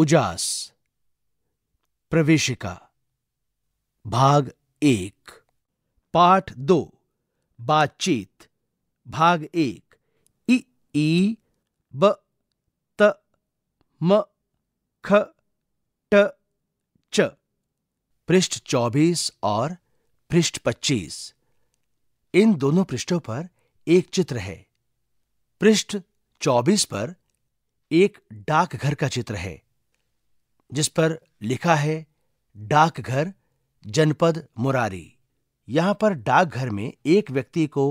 उजास प्रवेशिका भाग एक पाठ दो बातचीत भाग एक इ ई ब त म ख ट च पृष्ठ चौबीस और पृष्ठ पच्चीस इन दोनों पृष्ठों पर एक चित्र है पृष्ठ चौबीस पर एक डाकघर का चित्र है जिस पर लिखा है डाकघर जनपद मुरारी यहां पर डाकघर में एक व्यक्ति को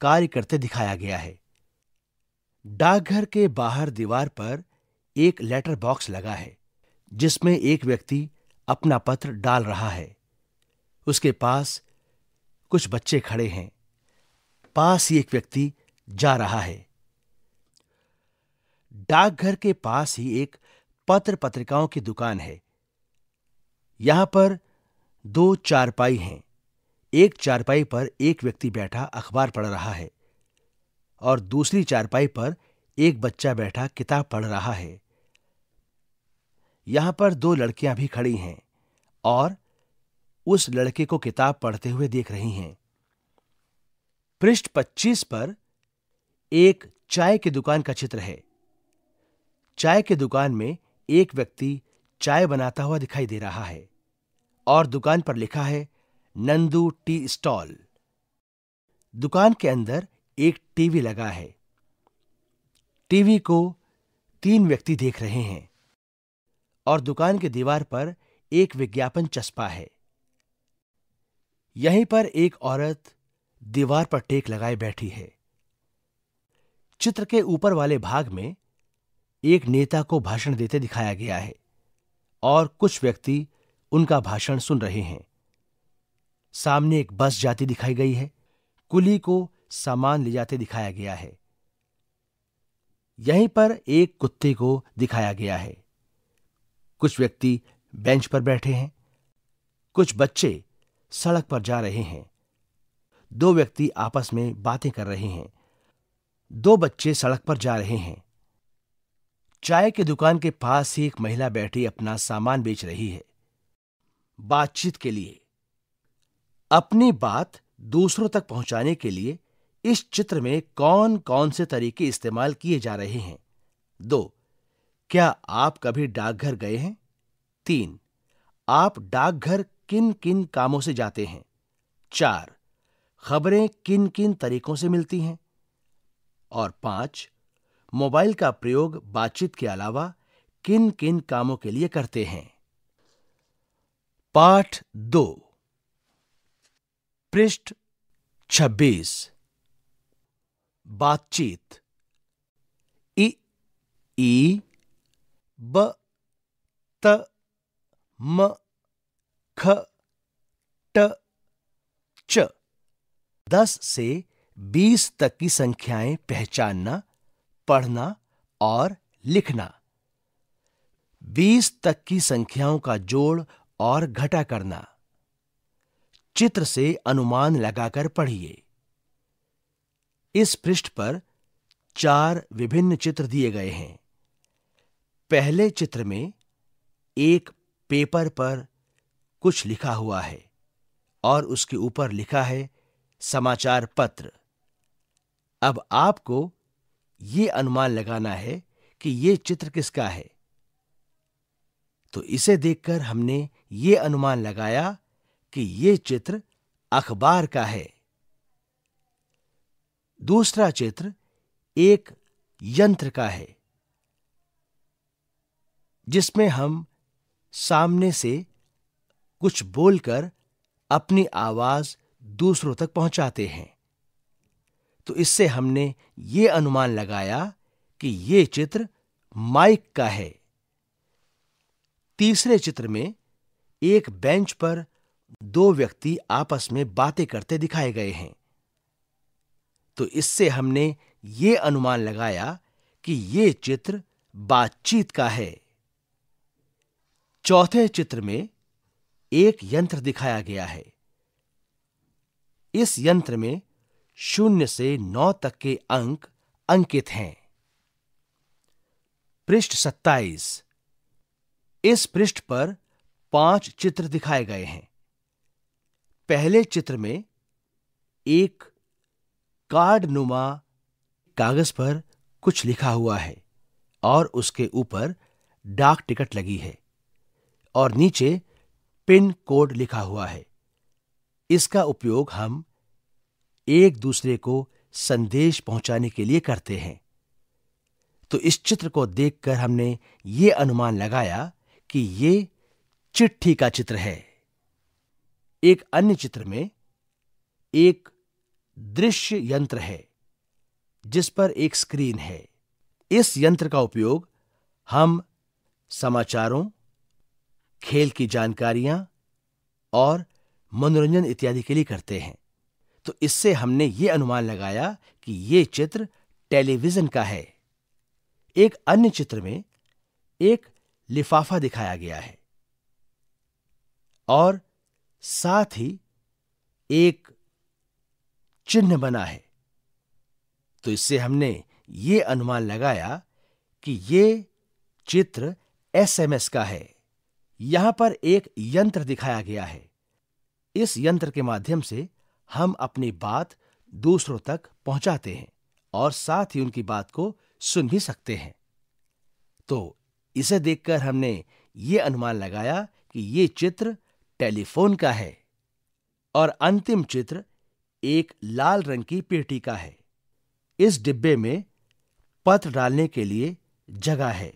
कार्य करते दिखाया गया है डाकघर के बाहर दीवार पर एक लेटर बॉक्स लगा है जिसमें एक व्यक्ति अपना पत्र डाल रहा है उसके पास कुछ बच्चे खड़े हैं पास ही एक व्यक्ति जा रहा है डाकघर के पास ही एक पत्र पत्रिकाओं की दुकान है यहां पर दो चारपाई हैं एक चारपाई पर एक व्यक्ति बैठा अखबार पढ़ रहा है और दूसरी चारपाई पर एक बच्चा बैठा किताब पढ़ रहा है यहां पर दो लड़कियां भी खड़ी हैं और उस लड़के को किताब पढ़ते हुए देख रही हैं पृष्ठ 25 पर एक चाय की दुकान का चित्र है चाय की दुकान में एक व्यक्ति चाय बनाता हुआ दिखाई दे रहा है और दुकान पर लिखा है नंदू टी स्टॉल दुकान के अंदर एक टीवी लगा है टीवी को तीन व्यक्ति देख रहे हैं और दुकान के दीवार पर एक विज्ञापन चस्पा है यहीं पर एक औरत दीवार पर टेक लगाए बैठी है चित्र के ऊपर वाले भाग में एक नेता को भाषण देते दिखाया गया है और कुछ व्यक्ति उनका भाषण सुन रहे हैं सामने एक बस जाती दिखाई गई है कुली को सामान ले जाते दिखाया गया है यहीं पर एक कुत्ते को दिखाया गया है कुछ व्यक्ति बेंच पर बैठे हैं कुछ बच्चे सड़क पर जा रहे हैं दो व्यक्ति आपस में बातें कर रहे हैं दो बच्चे सड़क पर जा रहे हैं चाय की दुकान के पास ही एक महिला बैठी अपना सामान बेच रही है बातचीत के लिए अपनी बात दूसरों तक पहुंचाने के लिए इस चित्र में कौन कौन से तरीके इस्तेमाल किए जा रहे हैं दो क्या आप कभी डाकघर गए हैं तीन आप डाकघर किन किन कामों से जाते हैं चार खबरें किन किन तरीकों से मिलती हैं और पांच मोबाइल का प्रयोग बातचीत के अलावा किन किन कामों के लिए करते हैं पाठ दो पृष्ठ छब्बीस बातचीत इ ई ब त म ख ट च दस से बीस तक की संख्याएं पहचानना पढ़ना और लिखना बीस तक की संख्याओं का जोड़ और घटा करना चित्र से अनुमान लगाकर पढ़िए इस पृष्ठ पर चार विभिन्न चित्र दिए गए हैं पहले चित्र में एक पेपर पर कुछ लिखा हुआ है और उसके ऊपर लिखा है समाचार पत्र अब आपको ये अनुमान लगाना है कि ये चित्र किसका है तो इसे देखकर हमने ये अनुमान लगाया कि ये चित्र अखबार का है दूसरा चित्र एक यंत्र का है जिसमें हम सामने से कुछ बोलकर अपनी आवाज दूसरों तक पहुंचाते हैं तो इससे हमने ये अनुमान लगाया कि ये चित्र माइक का है तीसरे चित्र में एक बेंच पर दो व्यक्ति आपस में बातें करते दिखाए गए हैं तो इससे हमने ये अनुमान लगाया कि ये चित्र बातचीत का है चौथे चित्र में एक यंत्र दिखाया गया है इस यंत्र में शून्य से नौ तक के अंक अंकित हैं पृष्ठ सत्ताईस इस पृष्ठ पर पांच चित्र दिखाए गए हैं पहले चित्र में एक कार्ड नुमा कागज पर कुछ लिखा हुआ है और उसके ऊपर डाक टिकट लगी है और नीचे पिन कोड लिखा हुआ है इसका उपयोग हम एक दूसरे को संदेश पहुंचाने के लिए करते हैं तो इस चित्र को देखकर हमने ये अनुमान लगाया कि ये चिट्ठी का चित्र है एक अन्य चित्र में एक दृश्य यंत्र है जिस पर एक स्क्रीन है इस यंत्र का उपयोग हम समाचारों खेल की जानकारियां और मनोरंजन इत्यादि के लिए करते हैं तो इससे हमने ये अनुमान लगाया कि ये चित्र टेलीविजन का है एक अन्य चित्र में एक लिफाफा दिखाया गया है और साथ ही एक चिन्ह बना है तो इससे हमने ये अनुमान लगाया कि ये चित्र एसएमएस का है यहां पर एक यंत्र दिखाया गया है इस यंत्र के माध्यम से हम अपनी बात दूसरों तक पहुंचाते हैं और साथ ही उनकी बात को सुन भी सकते हैं तो इसे देखकर हमने ये अनुमान लगाया कि ये चित्र टेलीफोन का है और अंतिम चित्र एक लाल रंग की पेटी का है इस डिब्बे में पत्र डालने के लिए जगह है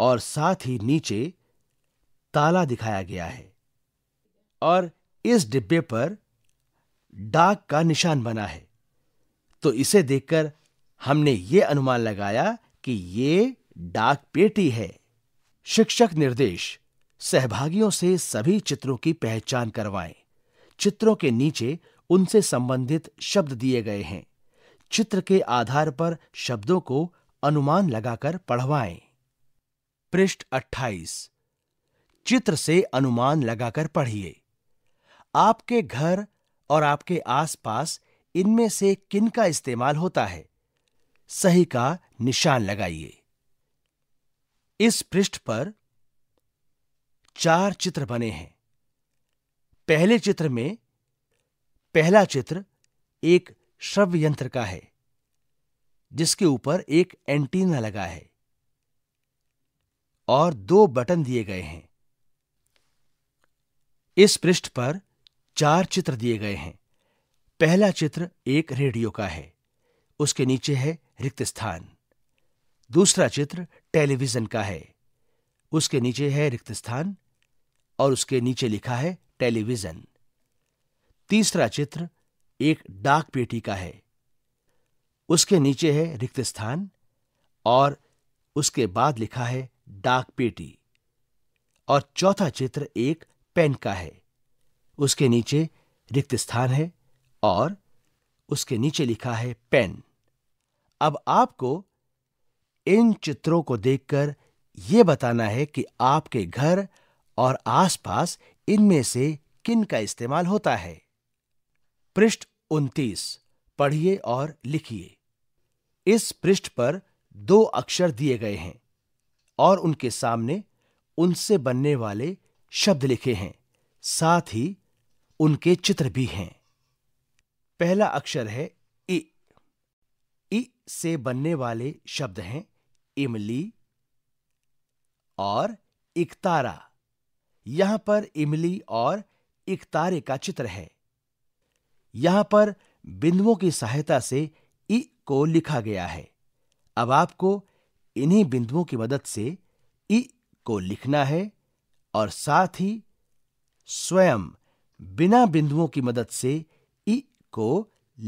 और साथ ही नीचे ताला दिखाया गया है और इस डिब्बे पर डाक का निशान बना है तो इसे देखकर हमने ये अनुमान लगाया कि ये डाक पेटी है शिक्षक निर्देश सहभागियों से सभी चित्रों की पहचान करवाएं। चित्रों के नीचे उनसे संबंधित शब्द दिए गए हैं चित्र के आधार पर शब्दों को अनुमान लगाकर पढ़वाएं। पृष्ठ 28 चित्र से अनुमान लगाकर पढ़िए आपके घर और आपके आसपास इनमें से किन का इस्तेमाल होता है सही का निशान लगाइए इस पृष्ठ पर चार चित्र बने हैं पहले चित्र में पहला चित्र एक श्रव्य यंत्र का है जिसके ऊपर एक एंटीना लगा है और दो बटन दिए गए हैं इस पृष्ठ पर चार चित्र दिए गए हैं पहला चित्र एक रेडियो का है उसके नीचे है रिक्त स्थान दूसरा चित्र टेलीविजन का है उसके नीचे है रिक्त स्थान और उसके नीचे लिखा है टेलीविजन तीसरा चित्र एक डाक पेटी का है उसके नीचे है रिक्त स्थान और उसके बाद लिखा है डाक पेटी और चौथा चित्र एक पेन का है उसके नीचे रिक्त स्थान है और उसके नीचे लिखा है पेन अब आपको इन चित्रों को देखकर यह बताना है कि आपके घर और आसपास इनमें से किन का इस्तेमाल होता है पृष्ठ उन्तीस पढ़िए और लिखिए इस पृष्ठ पर दो अक्षर दिए गए हैं और उनके सामने उनसे बनने वाले शब्द लिखे हैं साथ ही उनके चित्र भी हैं पहला अक्षर है इ इ से बनने वाले शब्द हैं इमली और इकतारा यहां पर इमली और इकतारे का चित्र है यहां पर बिंदुओं की सहायता से इ को लिखा गया है अब आपको इन्हीं बिंदुओं की मदद से इ को लिखना है और साथ ही स्वयं बिना बिंदुओं की मदद से इ को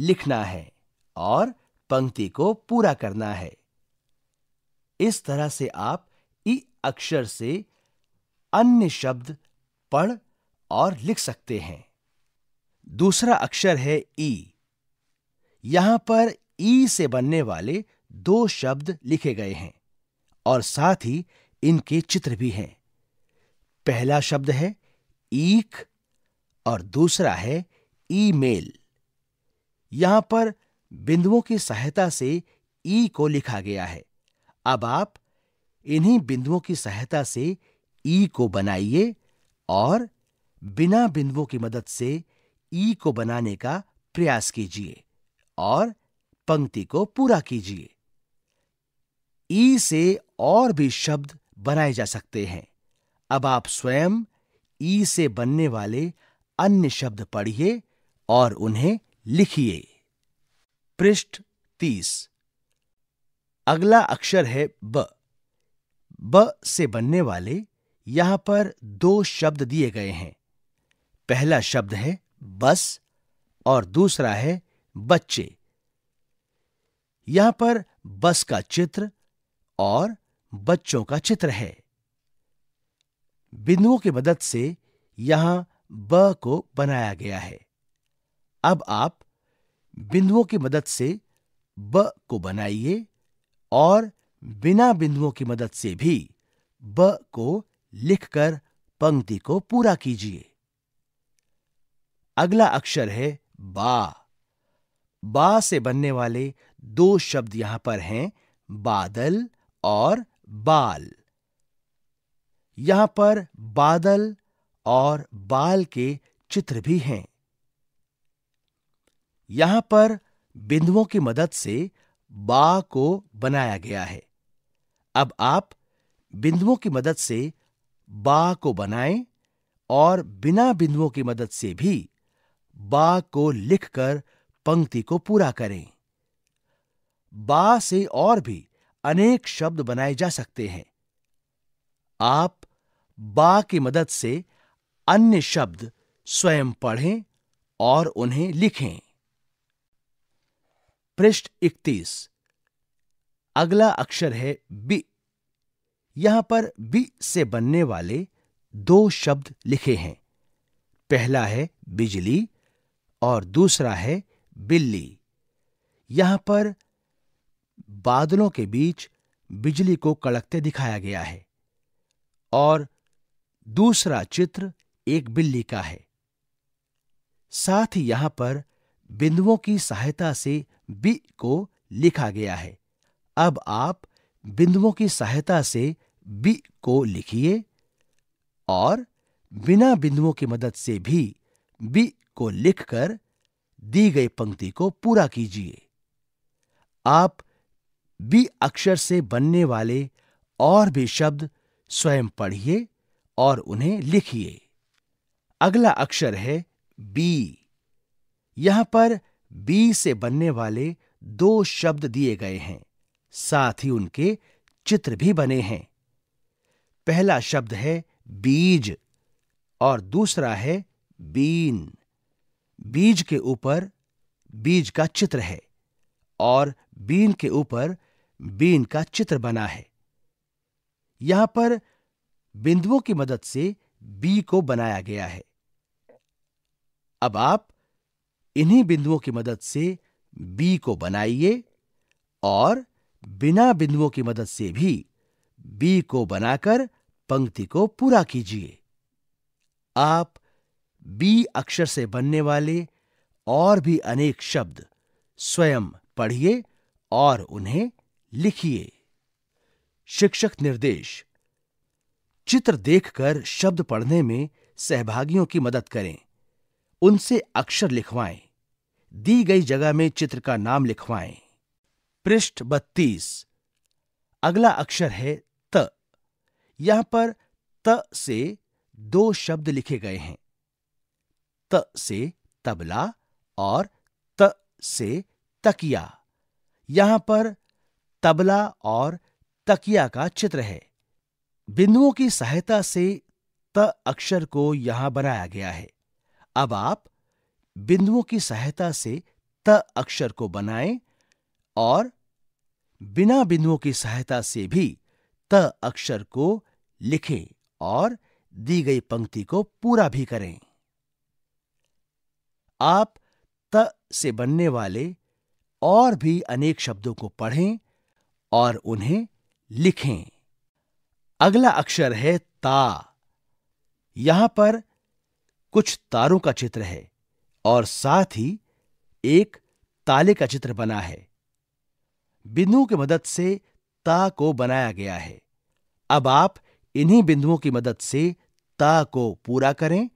लिखना है और पंक्ति को पूरा करना है इस तरह से आप इ अक्षर से अन्य शब्द पढ़ और लिख सकते हैं दूसरा अक्षर है ई यहां पर ई से बनने वाले दो शब्द लिखे गए हैं और साथ ही इनके चित्र भी हैं पहला शब्द है ईख और दूसरा है ईमेल। यहां पर बिंदुओं की सहायता से ई को लिखा गया है अब आप इन्हीं बिंदुओं की सहायता से ई को बनाइए और बिना बिंदुओं की मदद से ई को बनाने का प्रयास कीजिए और पंक्ति को पूरा कीजिए ई से और भी शब्द बनाए जा सकते हैं अब आप स्वयं ई से बनने वाले अन्य शब्द पढ़िए और उन्हें लिखिए पृष्ठ तीस अगला अक्षर है ब ब से बनने वाले यहां पर दो शब्द दिए गए हैं पहला शब्द है बस और दूसरा है बच्चे यहां पर बस का चित्र और बच्चों का चित्र है बिंदुओं की मदद से यहां ब को बनाया गया है अब आप बिंदुओं की मदद से ब को बनाइए और बिना बिंदुओं की मदद से भी ब को लिखकर पंक्ति को पूरा कीजिए अगला अक्षर है बा बा से बनने वाले दो शब्द यहां पर हैं बादल और बाल यहां पर बादल और बाल के चित्र भी हैं यहां पर बिंदुओं की मदद से बा को बनाया गया है अब आप बिंदुओं की मदद से बा को बनाएं और बिना बिंदुओं की मदद से भी बा को लिखकर पंक्ति को पूरा करें बा से और भी अनेक शब्द बनाए जा सकते हैं आप बा की मदद से अन्य शब्द स्वयं पढ़ें और उन्हें लिखें पृष्ठ इकतीस अगला अक्षर है बी यहां पर बी से बनने वाले दो शब्द लिखे हैं पहला है बिजली और दूसरा है बिल्ली यहां पर बादलों के बीच बिजली को कड़कते दिखाया गया है और दूसरा चित्र एक बिल्ली का है साथ ही यहां पर बिंदुओं की सहायता से बी को लिखा गया है अब आप बिंदुओं की सहायता से बी को लिखिए और बिना बिंदुओं की मदद से भी बी को लिखकर दी गई पंक्ति को पूरा कीजिए आप बी अक्षर से बनने वाले और भी शब्द स्वयं पढ़िए और उन्हें लिखिए अगला अक्षर है बी यहां पर बी से बनने वाले दो शब्द दिए गए हैं साथ ही उनके चित्र भी बने हैं पहला शब्द है बीज और दूसरा है बीन बीज के ऊपर बीज का चित्र है और बीन के ऊपर बीन का चित्र बना है यहां पर बिंदुओं की मदद से बी को बनाया गया है अब आप इन्हीं बिंदुओं की मदद से बी को बनाइए और बिना बिंदुओं की मदद से भी बी को बनाकर पंक्ति को पूरा कीजिए आप बी अक्षर से बनने वाले और भी अनेक शब्द स्वयं पढ़िए और उन्हें लिखिए शिक्षक निर्देश चित्र देखकर शब्द पढ़ने में सहभागियों की मदद करें उनसे अक्षर लिखवाएं दी गई जगह में चित्र का नाम लिखवाएं पृष्ठ बत्तीस अगला अक्षर है त यहां पर त से दो शब्द लिखे गए हैं त से तबला और त से तकिया यहां पर तबला और तकिया का चित्र है बिंदुओं की सहायता से त अक्षर को यहां बनाया गया है अब आप बिंदुओं की सहायता से त अक्षर को बनाएं और बिना बिंदुओं की सहायता से भी त अक्षर को लिखें और दी गई पंक्ति को पूरा भी करें आप त से बनने वाले और भी अनेक शब्दों को पढ़ें और उन्हें लिखें अगला अक्षर है ता यहां पर कुछ तारों का चित्र है और साथ ही एक ताले का चित्र बना है बिंदुओं की मदद से ता को बनाया गया है अब आप इन्हीं बिंदुओं की मदद से ता को पूरा करें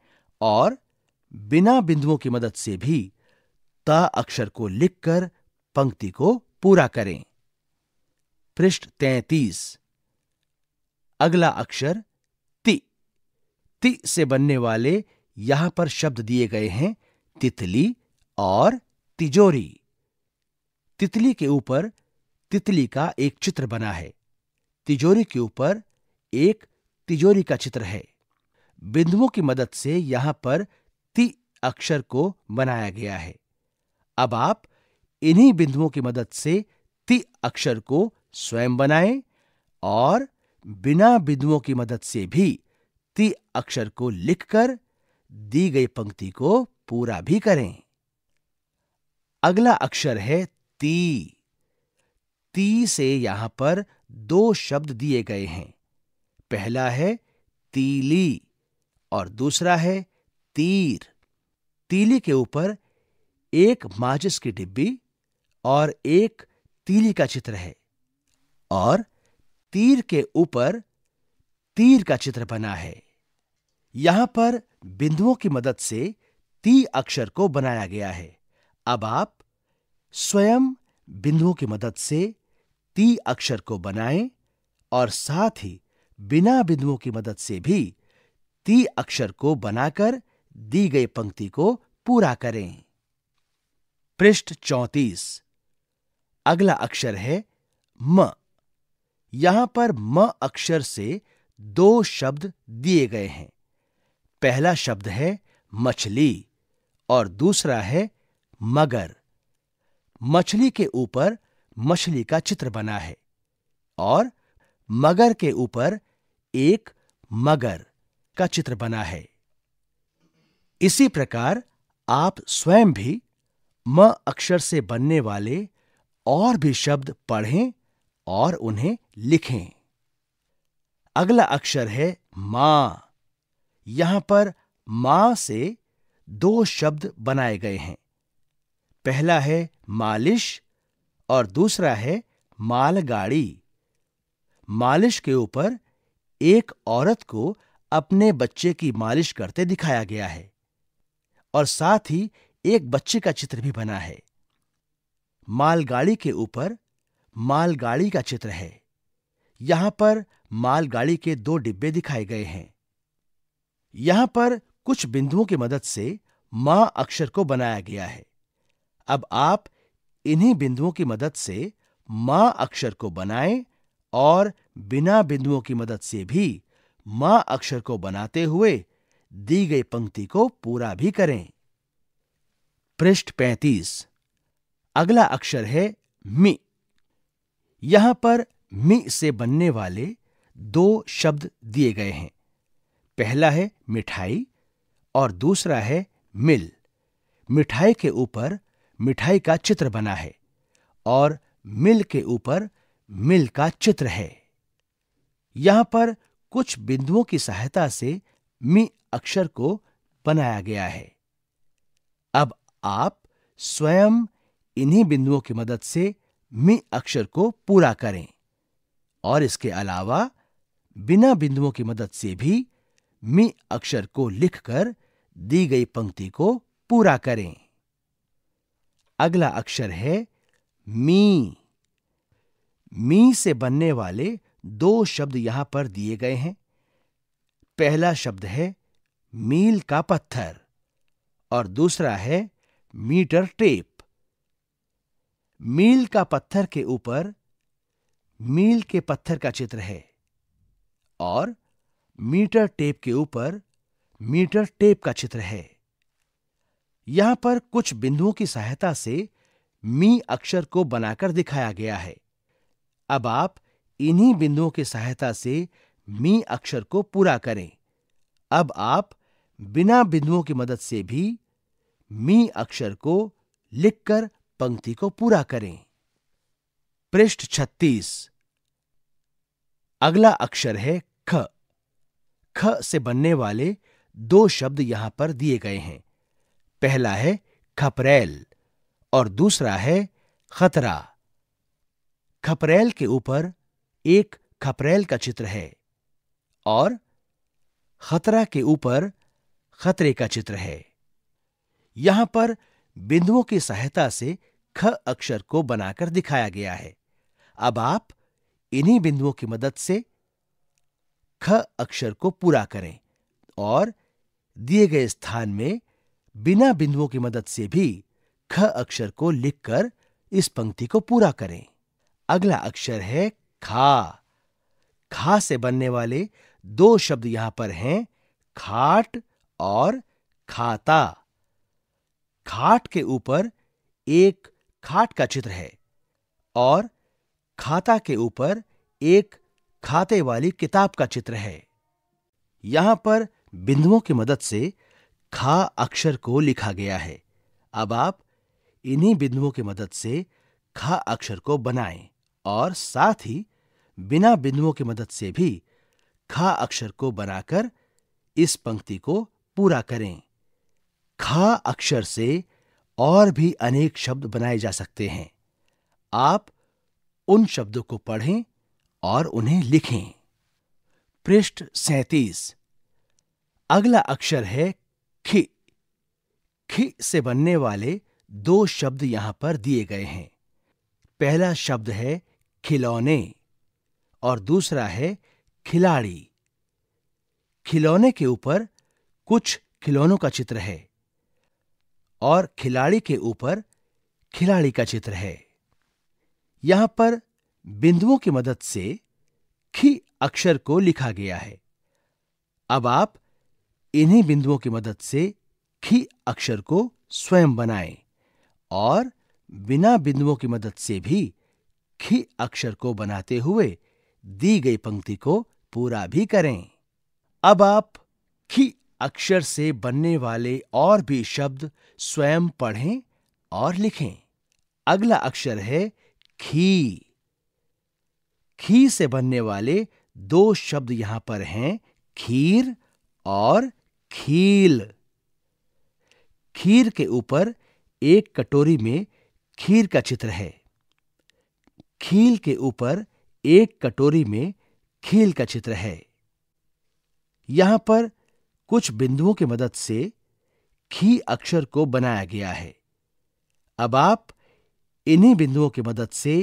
और बिना बिंदुओं की मदद से भी ता अक्षर को लिखकर पंक्ति को पूरा करें पृष्ठ तैतीस अगला अक्षर ति ति से बनने वाले यहां पर शब्द दिए गए हैं तितली और तिजोरी तितली के ऊपर तितली का एक चित्र बना है तिजोरी के ऊपर एक तिजोरी का चित्र है बिंदुओं की मदद से यहां पर ति अक्षर को बनाया गया है अब आप इन्हीं बिंदुओं की मदद से ति अक्षर को स्वयं बनाएं और बिना बिंदुओं की मदद से भी ति अक्षर को लिखकर दी गई पंक्ति को पूरा भी करें अगला अक्षर है ती ती से यहां पर दो शब्द दिए गए हैं पहला है तीली और दूसरा है तीर तीली के ऊपर एक माचिस की डिब्बी और एक तीली का चित्र है और तीर के ऊपर तीर का चित्र बना है यहां पर बिंदुओं की मदद से ती अक्षर को बनाया गया है अब आप स्वयं बिंदुओं की मदद से ती अक्षर को बनाएं और साथ ही बिना बिंदुओं की मदद से भी ती अक्षर को बनाकर दी गई पंक्ति को पूरा करें पृष्ठ चौतीस अगला अक्षर है म यहां पर म अक्षर से दो शब्द दिए गए हैं पहला शब्द है मछली और दूसरा है मगर मछली के ऊपर मछली का चित्र बना है और मगर के ऊपर एक मगर का चित्र बना है इसी प्रकार आप स्वयं भी म अक्षर से बनने वाले और भी शब्द पढ़ें और उन्हें लिखें अगला अक्षर है मां यहां पर मां से दो शब्द बनाए गए हैं पहला है मालिश और दूसरा है मालगाड़ी मालिश के ऊपर एक औरत को अपने बच्चे की मालिश करते दिखाया गया है और साथ ही एक बच्चे का चित्र भी बना है मालगाड़ी के ऊपर मालगाड़ी का चित्र है यहां पर मालगाड़ी के दो डिब्बे दिखाए गए हैं यहां पर कुछ बिंदुओं की मदद से मां अक्षर को बनाया गया है अब आप इन्हीं बिंदुओं की मदद से मां अक्षर को बनाएं और बिना बिंदुओं की मदद से भी मां अक्षर को बनाते हुए दी गई पंक्ति को पूरा भी करें पृष्ठ 35 अगला अक्षर है मी यहां पर मी से बनने वाले दो शब्द दिए गए हैं पहला है मिठाई और दूसरा है मिल मिठाई के ऊपर मिठाई का चित्र बना है और मिल के ऊपर मिल का चित्र है यहां पर कुछ बिंदुओं की सहायता से मी अक्षर को बनाया गया है अब आप स्वयं इन्हीं बिंदुओं की मदद से मी अक्षर को पूरा करें और इसके अलावा बिना बिंदुओं की मदद से भी मी अक्षर को लिखकर दी गई पंक्ति को पूरा करें अगला अक्षर है मी मी से बनने वाले दो शब्द यहां पर दिए गए हैं पहला शब्द है मील का पत्थर और दूसरा है मीटर टेप मील का पत्थर के ऊपर मील के पत्थर का चित्र है और मीटर टेप के ऊपर मीटर टेप का चित्र है यहां पर कुछ बिंदुओं की सहायता से मी अक्षर को बनाकर दिखाया गया है अब आप इन्हीं बिंदुओं की सहायता से मी अक्षर को पूरा करें अब आप बिना बिंदुओं की मदद से भी मी अक्षर को लिखकर पंक्ति को पूरा करें पृष्ठ 36 अगला अक्षर है ख से बनने वाले दो शब्द यहां पर दिए गए हैं पहला है खपरेल और दूसरा है खतरा खपरेल के ऊपर एक खपरेल का चित्र है और खतरा के ऊपर खतरे का चित्र है यहां पर बिंदुओं की सहायता से ख अक्षर को बनाकर दिखाया गया है अब आप इन्हीं बिंदुओं की मदद से ख अक्षर को पूरा करें और दिए गए स्थान में बिना बिंदुओं की मदद से भी ख अक्षर को लिखकर इस पंक्ति को पूरा करें अगला अक्षर है खा खा से बनने वाले दो शब्द यहां पर हैं खाट और खाता खाट के ऊपर एक खाट का चित्र है और खाता के ऊपर एक खाते वाली किताब का चित्र है यहां पर बिंदुओं की मदद से खा अक्षर को लिखा गया है अब आप इन्हीं बिंदुओं की मदद से खा अक्षर को बनाएं और साथ ही बिना बिंदुओं की मदद से भी खा अक्षर को बनाकर इस पंक्ति को पूरा करें खा अक्षर से और भी अनेक शब्द बनाए जा सकते हैं आप उन शब्दों को पढ़ें और उन्हें लिखें पृष्ठ सैतीस अगला अक्षर है खि खि से बनने वाले दो शब्द यहां पर दिए गए हैं पहला शब्द है खिलौने और दूसरा है खिलाड़ी खिलौने के ऊपर कुछ खिलौनों का चित्र है और खिलाड़ी के ऊपर खिलाड़ी का चित्र है यहां पर बिंदुओं की मदद से खी अक्षर को लिखा गया है अब आप इन्हीं बिंदुओं की मदद से खी अक्षर को स्वयं बनाएं और बिना बिंदुओं की मदद से भी खी अक्षर को बनाते हुए दी गई पंक्ति को पूरा भी करें अब आप खी अक्षर से बनने वाले और भी शब्द स्वयं पढ़ें और लिखें अगला अक्षर है खी खी से बनने वाले दो शब्द यहां पर हैं खीर और खील खीर के ऊपर एक कटोरी में खीर का चित्र है खील के ऊपर एक कटोरी में खील का चित्र है यहां पर कुछ बिंदुओं की मदद से खी अक्षर को बनाया गया है अब आप इन्हीं बिंदुओं की मदद से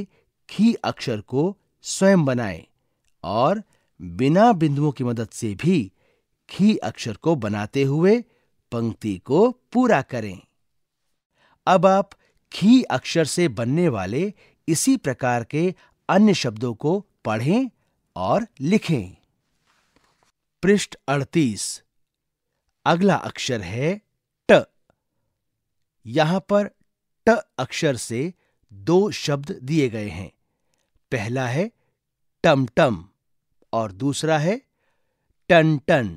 खी अक्षर को स्वयं बनाए और बिना बिंदुओं की मदद से भी घी अक्षर को बनाते हुए पंक्ति को पूरा करें अब आप घी अक्षर से बनने वाले इसी प्रकार के अन्य शब्दों को पढ़ें और लिखें पृष्ठ 38 अगला अक्षर है ट यहां पर ट अक्षर से दो शब्द दिए गए हैं पहला है टम टम और दूसरा है टन टन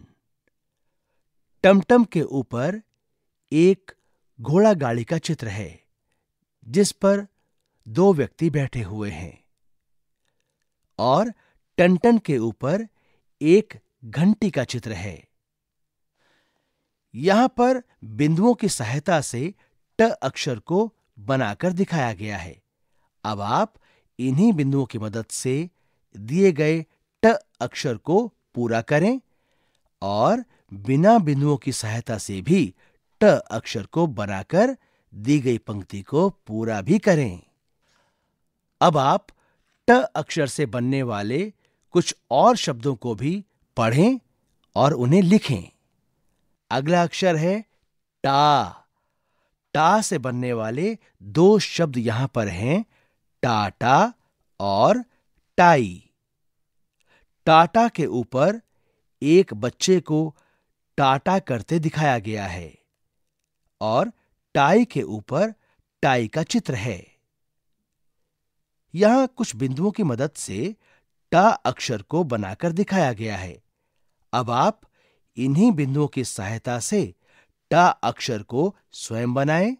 टमटम के ऊपर एक घोड़ा गाड़ी का चित्र है जिस पर दो व्यक्ति बैठे हुए हैं और टनटन के ऊपर एक घंटी का चित्र है यहां पर बिंदुओं की सहायता से ट अक्षर को बनाकर दिखाया गया है अब आप इन्हीं बिंदुओं की मदद से दिए गए ट अक्षर को पूरा करें और बिना बिंदुओं की सहायता से भी ट अक्षर को बनाकर दी गई पंक्ति को पूरा भी करें अब आप ट अक्षर से बनने वाले कुछ और शब्दों को भी पढ़ें और उन्हें लिखें अगला अक्षर है टा टा से बनने वाले दो शब्द यहां पर हैं टाटा और टाई टाटा के ऊपर एक बच्चे को टाटा करते दिखाया गया है और टाई के ऊपर टाई का चित्र है यहां कुछ बिंदुओं की मदद से टा अक्षर को बनाकर दिखाया गया है अब आप इन्हीं बिंदुओं की सहायता से टा अक्षर को स्वयं बनाएं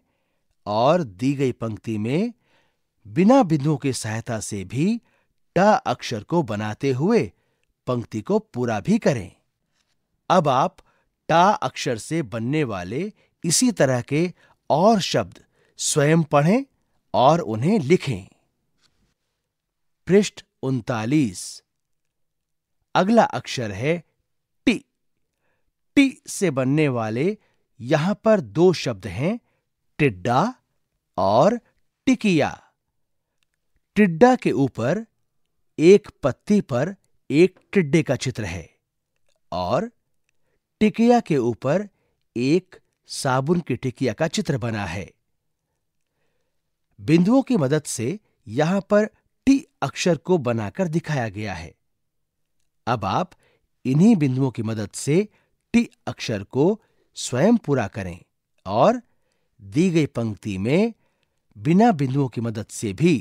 और दी गई पंक्ति में बिना बिंदुओं की सहायता से भी ट अक्षर को बनाते हुए पंक्ति को पूरा भी करें अब आप टा अक्षर से बनने वाले इसी तरह के और शब्द स्वयं पढ़ें और उन्हें लिखें पृष्ठ उनतालीस अगला अक्षर है टी टी से बनने वाले यहां पर दो शब्द हैं टिड्डा और टिकिया टिड्डा के ऊपर एक पत्ती पर एक टिड्डे का चित्र है और टिकिया के ऊपर एक साबुन की टिकिया का चित्र बना है बिंदुओं की मदद से यहां पर टी अक्षर को बनाकर दिखाया गया है अब आप इन्हीं बिंदुओं की मदद से टी अक्षर को स्वयं पूरा करें और दी गई पंक्ति में बिना बिंदुओं की मदद से भी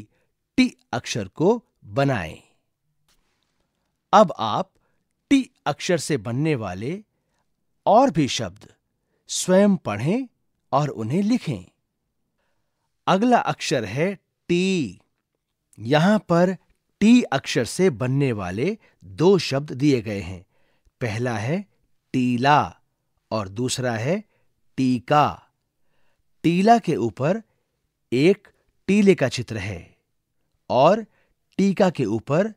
टी अक्षर को बनाएं। अब आप टी अक्षर से बनने वाले और भी शब्द स्वयं पढ़ें और उन्हें लिखें अगला अक्षर है टी यहां पर टी अक्षर से बनने वाले दो शब्द दिए गए हैं पहला है टीला और दूसरा है टीका टीला के ऊपर एक टीले का चित्र है और टीका के ऊपर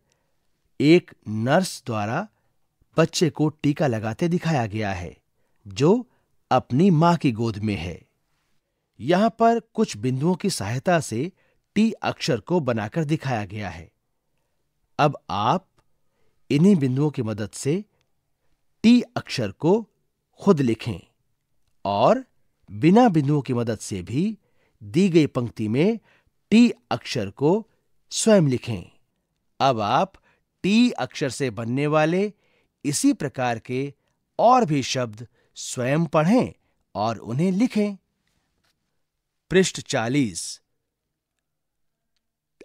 एक नर्स द्वारा बच्चे को टीका लगाते दिखाया गया है जो अपनी मां की गोद में है यहां पर कुछ बिंदुओं की सहायता से टी अक्षर को बनाकर दिखाया गया है अब आप इन्हीं बिंदुओं की मदद से टी अक्षर को खुद लिखें और बिना बिंदुओं की मदद से भी दी गई पंक्ति में टी अक्षर को स्वयं लिखें अब आप टी अक्षर से बनने वाले इसी प्रकार के और भी शब्द स्वयं पढ़ें और उन्हें लिखें पृष्ठ 40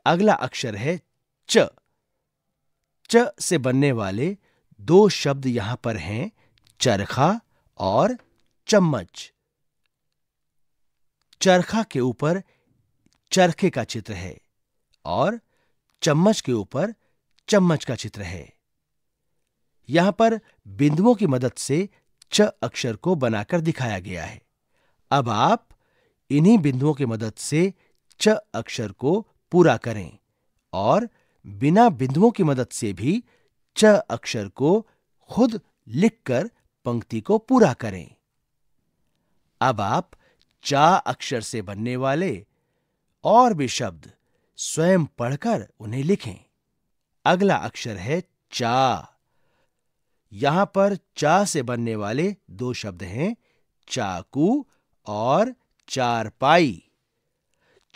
अगला अक्षर है च च से बनने वाले दो शब्द यहां पर हैं चरखा और चम्मच चरखा के ऊपर चरखे का चित्र है और चम्मच के ऊपर चम्मच का चित्र है यहां पर बिंदुओं की मदद से च अक्षर को बनाकर दिखाया गया है अब आप इन्हीं बिंदुओं की मदद से च अक्षर को पूरा करें और बिना बिंदुओं की मदद से भी च अक्षर को खुद लिखकर पंक्ति को पूरा करें अब आप चा अक्षर से बनने वाले और भी शब्द स्वयं पढ़कर उन्हें लिखें अगला अक्षर है चा यहां पर चा से बनने वाले दो शब्द हैं चाकू और चारपाई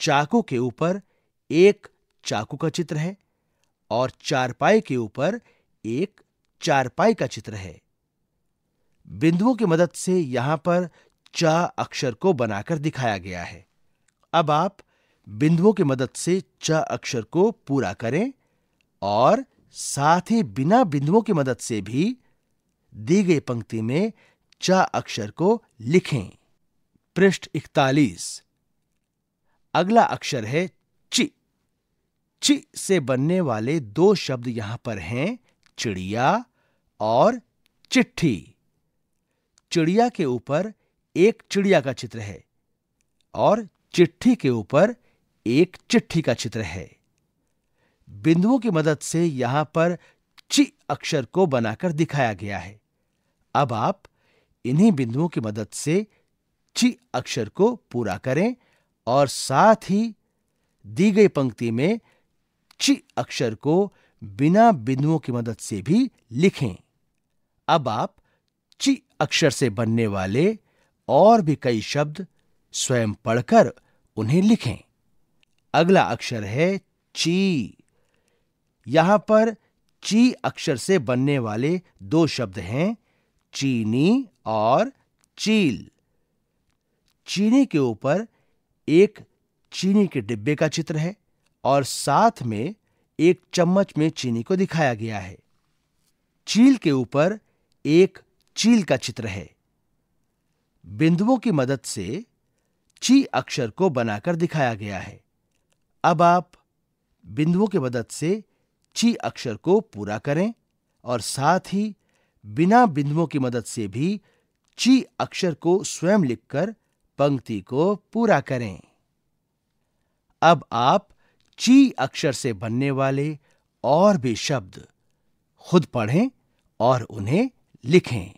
चाकू के ऊपर एक चाकू का चित्र है और चारपाई के ऊपर एक चारपाई का चित्र है बिंदुओं की मदद से यहां पर चा अक्षर को बनाकर दिखाया गया है अब आप बिंदुओं की मदद से च अक्षर को पूरा करें और साथ ही बिना बिंदुओं की मदद से भी दी गई पंक्ति में च अक्षर को लिखें पृष्ठ 41 अगला अक्षर है चि चि से बनने वाले दो शब्द यहां पर हैं चिड़िया और चिट्ठी चिड़िया के ऊपर एक चिड़िया का चित्र है और चिट्ठी के ऊपर एक चिट्ठी का चित्र है बिंदुओं की मदद से यहां पर ची अक्षर को बनाकर दिखाया गया है अब आप इन्हीं बिंदुओं की मदद से ची अक्षर को पूरा करें और साथ ही दी गई पंक्ति में ची अक्षर को बिना बिंदुओं की मदद से भी लिखें अब आप ची अक्षर से बनने वाले और भी कई शब्द स्वयं पढ़कर उन्हें लिखें अगला अक्षर है ची यहां पर ची अक्षर से बनने वाले दो शब्द हैं चीनी और चील चीनी के ऊपर एक चीनी के डिब्बे का चित्र है और साथ में एक चम्मच में चीनी को दिखाया गया है चील के ऊपर एक चील का चित्र है बिंदुओं की मदद से ची अक्षर को बनाकर दिखाया गया है अब आप बिंदुओं की मदद से ची अक्षर को पूरा करें और साथ ही बिना बिंदुओं की मदद से भी ची अक्षर को स्वयं लिखकर पंक्ति को पूरा करें अब आप ची अक्षर से बनने वाले और भी शब्द खुद पढ़ें और उन्हें लिखें